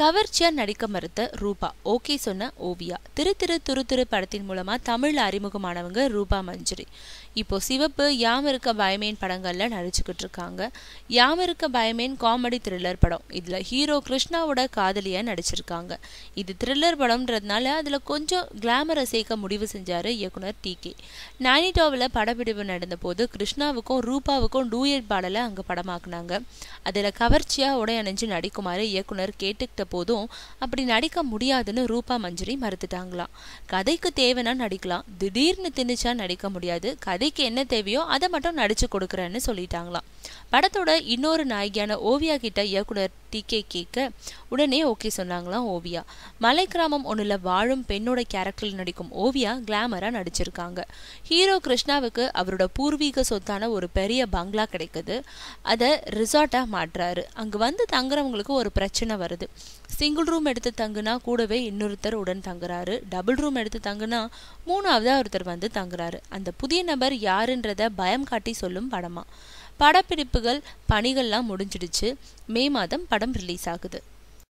கவர்ச்சியா நடிக்க மறுத்த ரூபா ஓகே சொன்ன ஓவியா திரு திரு துரு திரு படத்தின் மூலமா தமிழ் அறிமுகமானவங்க ரூபா மஞ்சுரி இப்போ சிவப்பு யாம் இருக்க பயமேன் படங்கள்ல நடிச்சுக்கிட்டு இருக்காங்க யாம் இருக்க பயமேன் காமெடி த்ரில்லர் படம் இதுல ஹீரோ கிருஷ்ணாவோட காதலியா நடிச்சிருக்காங்க இது த்ரில்லர் படம்ன்றதுனால அதுல கொஞ்சம் கிளாமரை சேர்க்க முடிவு செஞ்சாரு இயக்குனர் டி கே நானிடாவில் படப்பிடிப்பு போது கிருஷ்ணாவுக்கும் ரூபாவுக்கும் டூயட் பாடலை அங்கே படமாக்குனாங்க அதில் கவர்ச்சியாக உடை அணிஞ்சு நடிக்குமாறு இயக்குனர் கேட்டுக்கிட்ட போதும் அப்படி நடிக்க முடியாதுன்னு ரூபா மஞ்சுரி மறுத்துட்டாங்களாம் கதைக்கு தேவைன்னா நடிக்கலாம் திடீர்னு திணிச்சா நடிக்க முடியாது கதைக்கு என்ன தேவையோ அதை மட்டும் நடிச்சு கொடுக்குறேன்னு சொல்லிட்டாங்களாம் படத்தோட இன்னொரு நாயகியான ஓவியா கிட்ட இயக்குனர் கே கேட்க உடனே ஓகே சொன்னாங்களாம் ஓவியா மலை கிராமம் ஒன்றில் வாழும் பெண்ணோட கேரக்டரில் நடிக்கும் ஓவியா கிளாமராக நடிச்சிருக்காங்க ஹீரோ கிருஷ்ணாவுக்கு அவரோட பூர்வீக சொத்தான ஒரு பெரிய பங்களா கிடைக்குது அதை ரிசார்ட்டாக மாற்றுறாரு அங்கே வந்து தங்குறவங்களுக்கு ஒரு பிரச்சனை வருது சிங்கிள் ரூம் எடுத்து தங்குனா கூடவே இன்னொருத்தர் உடன் தங்குறாரு டபுள் ரூம் எடுத்து தங்குனா மூணாவதாக ஒருத்தர் வந்து தங்குறாரு அந்த புதிய நபர் யாருன்றத பயம் காட்டி சொல்லும் படமா படப்பிடிப்புகள் பணிகள்லாம் முடிஞ்சிடுச்சு மே மாதம் படம் ரிலீஸ் ஆகுது